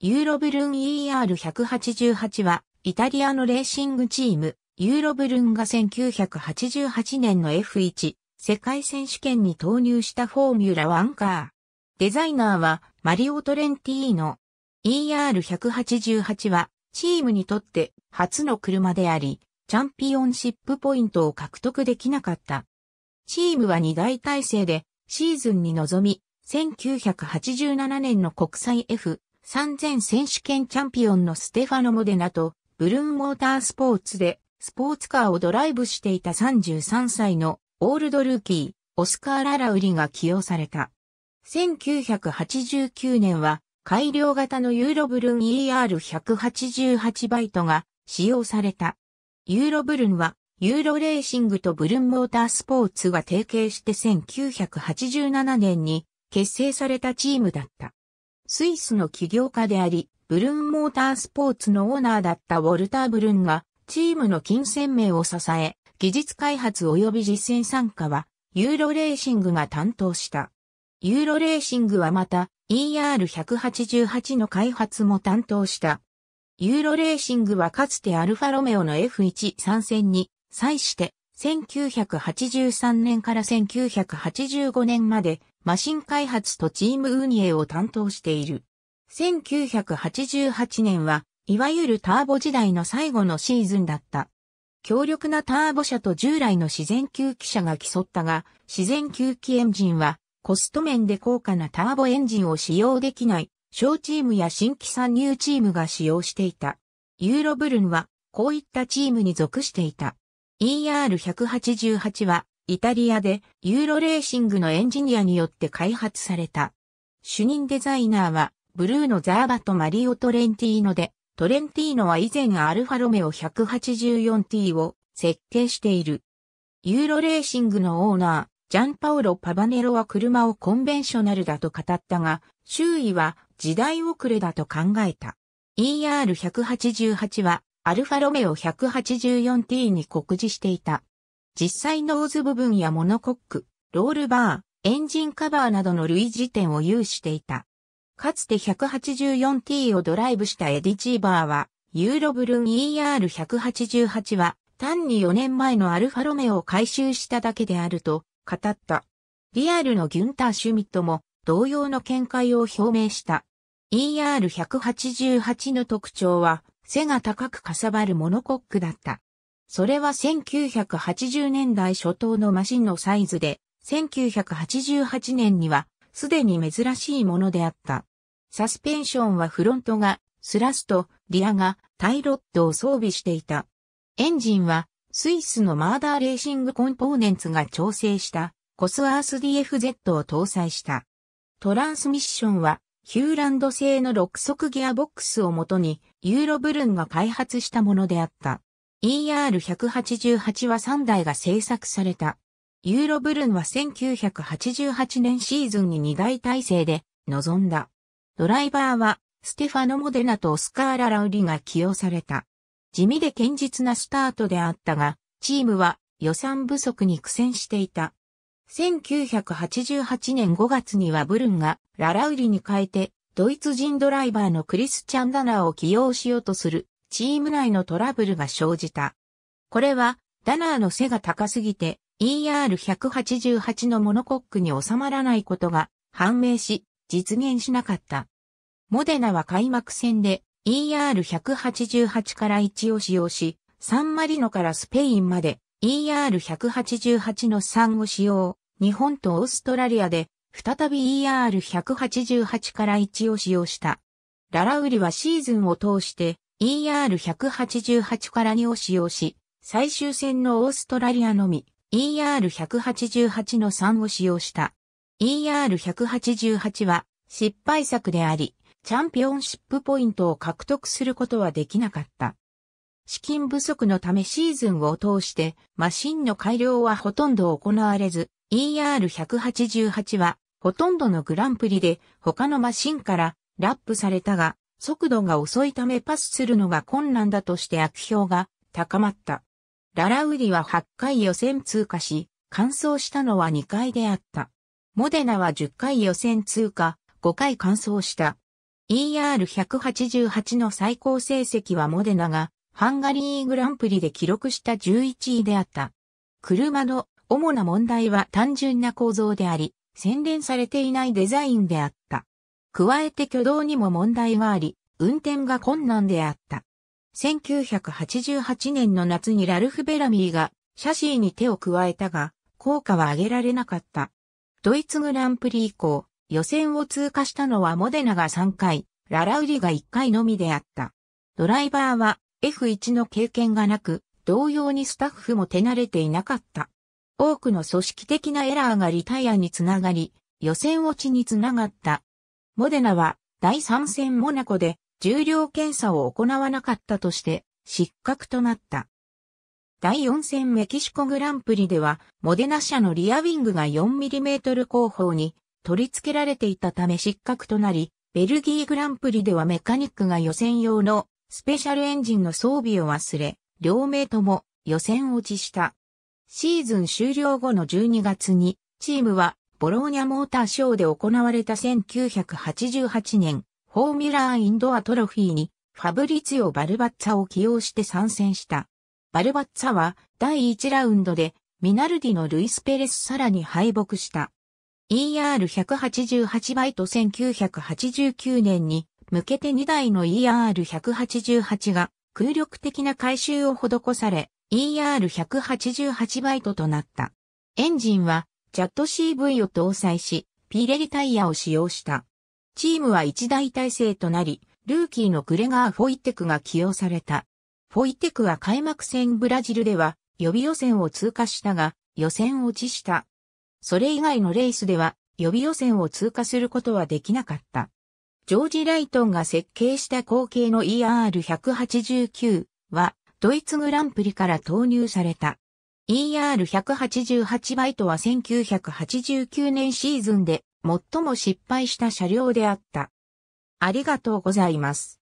ユーロブルン ER188 は、イタリアのレーシングチーム、ユーロブルンが1988年の F1 世界選手権に投入したフォーミュラ1カー。デザイナーはマリオ・トレンティーノ。ER188 はチームにとって初の車であり、チャンピオンシップポイントを獲得できなかった。チームは2大体制でシーズンに臨み、1987年の国際 F 3000選手権チャンピオンのステファノ・モデナと、ブルーンモータースポーツで、スポーツカーをドライブしていた33歳のオールドルーキー、オスカー・ララウリが起用された。1989年は、改良型のユーロブルン ER188 バイトが使用された。ユーロブルンは、ユーロレーシングとブルンモータースポーツが提携して1987年に結成されたチームだった。スイスの起業家であり、ブルーンモータースポーツのオーナーだったウォルター・ブルーンが、チームの金銭名を支え、技術開発及び実践参加は、ユーロレーシングが担当した。ユーロレーシングはまた、ER188 の開発も担当した。ユーロレーシングはかつてアルファロメオの F1 参戦に際して1983年から1985年までマシン開発とチーム運営を担当している。1988年は、いわゆるターボ時代の最後のシーズンだった。強力なターボ車と従来の自然吸気車が競ったが、自然吸気エンジンは、コスト面で高価なターボエンジンを使用できない、小チームや新規参入チームが使用していた。ユーロブルンは、こういったチームに属していた。ER188 は、イタリアでユーロレーシングのエンジニアによって開発された。主任デザイナーはブルーのザーバとマリオ・トレンティーノで、トレンティーノは以前アルファロメオ 184T を設計している。ユーロレーシングのオーナー、ジャンパオロ・パバネロは車をコンベンショナルだと語ったが、周囲は時代遅れだと考えた。ER188 はアルファロメオ 184T に酷似していた。実際ノーズ部分やモノコック、ロールバー、エンジンカバーなどの類似点を有していた。かつて 184T をドライブしたエディ・チーバーは、ユーロブルン ER188 は、単に4年前のアルファロメオを回収しただけであると語った。リアルのギュンター・シュミットも同様の見解を表明した。ER188 の特徴は背が高くかさばるモノコックだった。それは1980年代初頭のマシンのサイズで、1988年にはすでに珍しいものであった。サスペンションはフロントがスラスト、リアがタイロットを装備していた。エンジンはスイスのマーダーレーシングコンポーネンツが調整したコスアース DFZ を搭載した。トランスミッションはヒューランド製の6速ギアボックスをもとにユーロブルンが開発したものであった。ER188 は3台が製作された。ユーロブルンは1988年シーズンに2台体制で臨んだ。ドライバーはステファノ・モデナとオスカーラ・ラウリが起用された。地味で堅実なスタートであったが、チームは予算不足に苦戦していた。1988年5月にはブルンがララウリに変えて、ドイツ人ドライバーのクリス・チャンダナーを起用しようとするチーム内のトラブルが生じた。これは、ダナーの背が高すぎて、ER188 のモノコックに収まらないことが判明し、実現しなかった。モデナは開幕戦で ER188 から1を使用し、サンマリノからスペインまで ER188 の3を使用、日本とオーストラリアで再び ER188 から1を使用した。ララウリはシーズンを通して ER188 から2を使用し、最終戦のオーストラリアのみ ER188 の3を使用した。ER188 は失敗作であり、チャンピオンシップポイントを獲得することはできなかった。資金不足のためシーズンを通してマシンの改良はほとんど行われず、ER188 はほとんどのグランプリで他のマシンからラップされたが、速度が遅いためパスするのが困難だとして悪評が高まった。ララウディは8回予選通過し、完走したのは2回であった。モデナは10回予選通過、5回完走した。ER188 の最高成績はモデナがハンガリーグランプリで記録した11位であった。車の主な問題は単純な構造であり、洗練されていないデザインであった。加えて挙動にも問題があり、運転が困難であった。1988年の夏にラルフ・ベラミーがシャシーに手を加えたが、効果は上げられなかった。ドイツグランプリ以降、予選を通過したのはモデナが3回、ララウリが1回のみであった。ドライバーは F1 の経験がなく、同様にスタッフも手慣れていなかった。多くの組織的なエラーがリタイアにつながり、予選落ちにつながった。モデナは第3戦モナコで重量検査を行わなかったとして失格となった。第4戦メキシコグランプリでは、モデナ社のリアウィングが 4mm 後方に取り付けられていたため失格となり、ベルギーグランプリではメカニックが予選用のスペシャルエンジンの装備を忘れ、両名とも予選落ちした。シーズン終了後の12月に、チームはボローニャモーターショーで行われた1988年、フォーミュラーインドアトロフィーにファブリツィオ・バルバッツァを起用して参戦した。バルバッツァは第1ラウンドでミナルディのルイス・ペレスさらに敗北した。ER188 イト1989年に向けて2台の ER188 が空力的な回収を施され ER188 バイトとなった。エンジンはチャット CV を搭載し、ピーレリタイヤを使用した。チームは一大体制となり、ルーキーのグレガー・フォイテクが起用された。フォイテクは開幕戦ブラジルでは予備予選を通過したが、予選落ちした。それ以外のレースでは予備予選を通過することはできなかった。ジョージ・ライトンが設計した後継の ER189 はドイツグランプリから投入された。ER188 バイトは1989年シーズンで最も失敗した車両であった。ありがとうございます。